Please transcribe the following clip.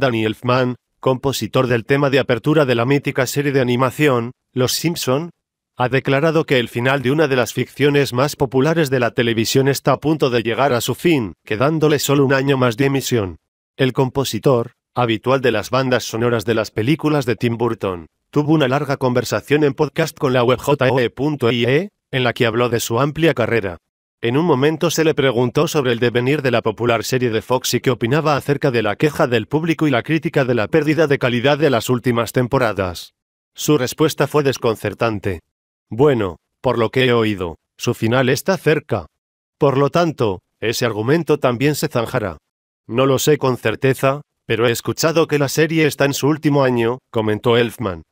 Danny Elfman, compositor del tema de apertura de la mítica serie de animación, Los Simpson, ha declarado que el final de una de las ficciones más populares de la televisión está a punto de llegar a su fin, quedándole solo un año más de emisión. El compositor, habitual de las bandas sonoras de las películas de Tim Burton, tuvo una larga conversación en podcast con la web JOE.ie, e, en la que habló de su amplia carrera, en un momento se le preguntó sobre el devenir de la popular serie de Fox y qué opinaba acerca de la queja del público y la crítica de la pérdida de calidad de las últimas temporadas. Su respuesta fue desconcertante. Bueno, por lo que he oído, su final está cerca. Por lo tanto, ese argumento también se zanjará. No lo sé con certeza, pero he escuchado que la serie está en su último año, comentó Elfman,